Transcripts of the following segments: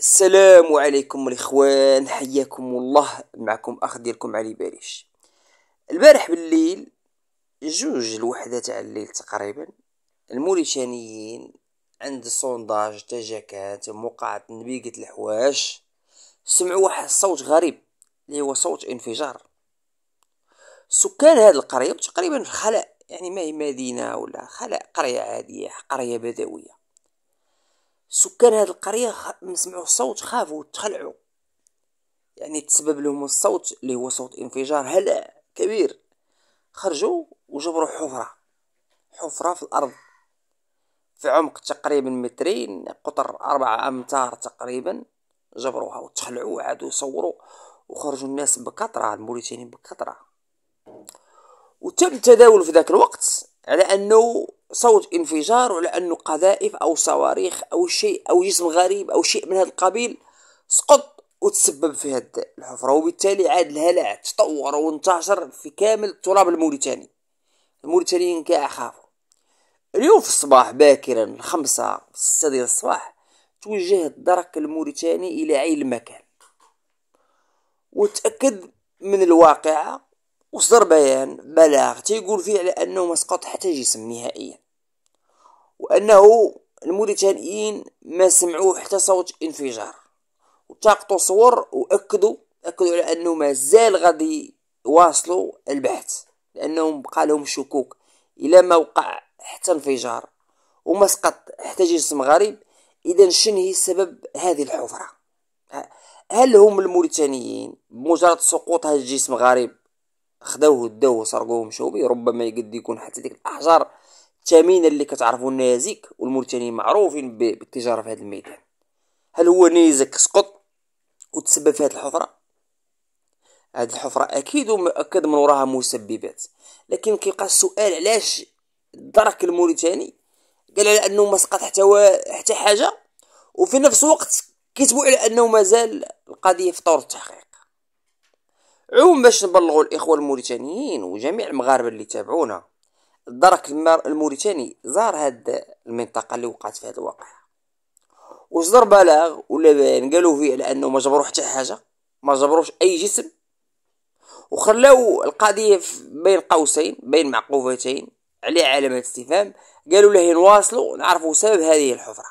السلام عليكم الاخوان حياكم الله معكم اخ ديالكم علي باريش البارح بالليل جوج الوحدة تاع الليل تقريبا الموريتانيين عند سونداج تجاكات موقع نبيقة الحواش سمعوا واحد الصوت غريب اللي هو صوت انفجار سكان هذا القرية تقريبا في خلاء يعني ما هي مدينة ولا خلاء قرية عادية قرية بدوية سكان هاد القرية نسمعوا صوت خافوا وتخلعوا يعني تسبب لهم الصوت اللي هو صوت انفجار هلع كبير خرجوا وجبروا حفرة حفرة في الأرض في عمق تقريبا مترين قطر أربعة أمتار تقريبا جبروها وتخلعوا وعادوا يصوروا وخرجوا الناس بكثرة الموريتانيين بكثرة وتم التداول في ذاك الوقت على أنه صوت انفجار ولا أنه قذائف أو صواريخ أو شيء أو جسم غريب أو شيء من هذا القبيل سقط وتسبب في هاد الحفرة وبالتالي عاد الهلع تطور وانتشر في كامل التراب الموريتاني الموريتانيين كاع خافوا اليوم في الصباح باكرا الخمسة ستة ديال الصباح توجه الدرك الموريتاني إلى عين المكان وتأكد من الواقعة وصدر بيان بلاغ تيقول فيه على أنه ما سقط حتى جسم نهائيا وأنه الموريتانيين ما سمعوا حتى صوت انفجار وتاقطوا صور وأكدوا أكدوا على أنه مازال غادي يواصلوا البحث لأنهم بقى لهم شكوك إلى ما وقع حتى انفجار وما سقط حتى جسم غريب إذا شنو هي سبب هذه الحفرة هل هم الموريتانيين بمجرد سقوط هذا الجسم غريب خداوه داوه وسرقوه ومشاو به ربما يقد يكون حتى ديك الاحجار الثمينه اللي كتعرفوا النازك والموريتانيين معروفين بالتجاره في هذا الميدان هل هو نيزك سقط وتسبب في هذه الحفره هذه الحفره اكيد ومؤكد من وراها مسببات لكن كيبقى السؤال علاش الدرك الموريتاني قال على انه ما سقط حتى حتى حاجه وفي نفس الوقت كتبوا على انه مازال القضيه في طور التحقيق عوم باش نبلغوا الاخوه الموريتانيين وجميع المغاربه اللي تابعونا الدرك الموريتاني زار هاد المنطقه اللي وقعت في هاد الواقع وصدر بلاغ ولا بيان قالوا فيه على ما جبروا حتى حاجه ما جبروش اي جسم وخلاو القضيه بين قوسين بين معقوفتين عليه علامه استفهام قالوا له نواصلوا نعرفوا سبب هذه الحفره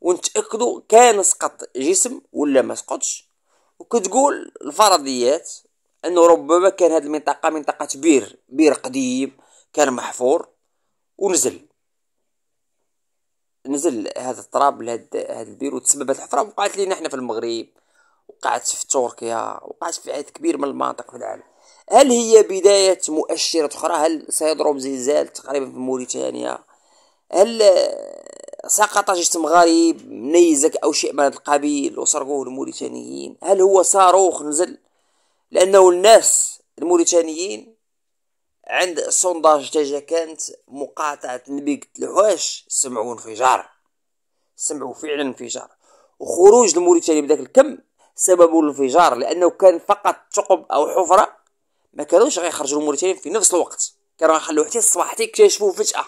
ونتاكدوا كان سقط جسم ولا ما سقطش وكتقول الفرضيات انه ربما كان هذه المنطقه منطقه بير بير قديم كان محفور ونزل نزل هذا التراب لهذا هذا البير وتسببت الحفره وقعت لينا حنا في المغرب وقعت في تركيا وقعت في عدد كبير من المناطق في العالم هل هي بداية مؤشرة أخرى هل سيضرب زلزال تقريبا في موريتانيا هل سقط جسم غريب منيزك أو شيء من هذا القبيل وسرقوه الموريتانيين هل هو صاروخ نزل لأنه الناس الموريتانيين عند سونداج تاجا كانت مقاطعة نبي قتلوهاش سمعوا انفجار سمعوا فعلا انفجار وخروج الموريتاني بذاك الكم سبب الانفجار لأنه كان فقط ثقب أو حفرة ما كانوش غيخرجوا الموريتانيين في نفس الوقت كانوا غيخلوا حتى الصباح حتى يكتشفوا فجأة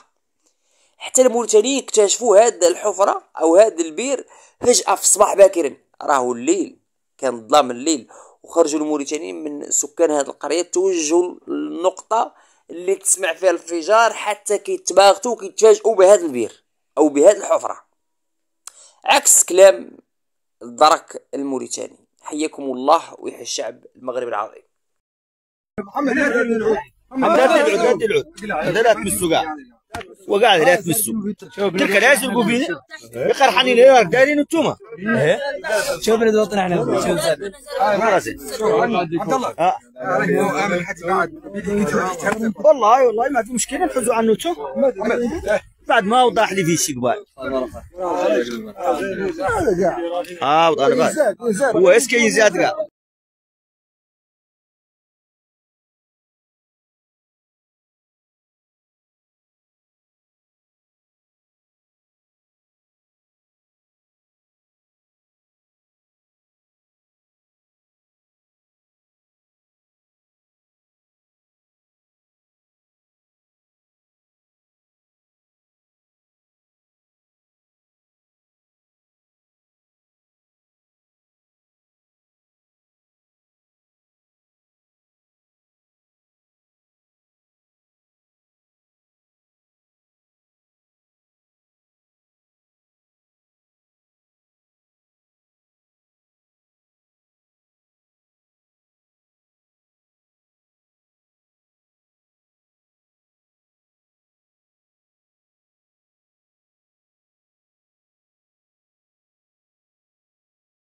حتى المرتلين اكتشفوا هاد الحفره او هاد البير فجاه في الصباح باكرا راهو الليل كان ظلام الليل وخرجوا الموريتانيين من سكان هذه القريه توجهوا للنقطه اللي تسمع فيها الانفجار حتى كيتباغتوا وكيتفاجئوا بهذا البير او بهذه الحفره عكس كلام الدرك الموريتاني حياكم الله ويحيي الشعب المغربي العربي محمد لا محمد لا تدعو وقاعد آه، لا تمسوا تلك لا يسوقوا بينا يقرحني إيه، ليه دارين انتوما إيه؟ شوف بلد وطن احنا شوف زاد آه، ما راسي عبد الله آه. والله والله ما في مشكله نحوزوا عنه انتم بعد ما وضح لي في شيء قبال هذا وطن هو اسكي زاد قال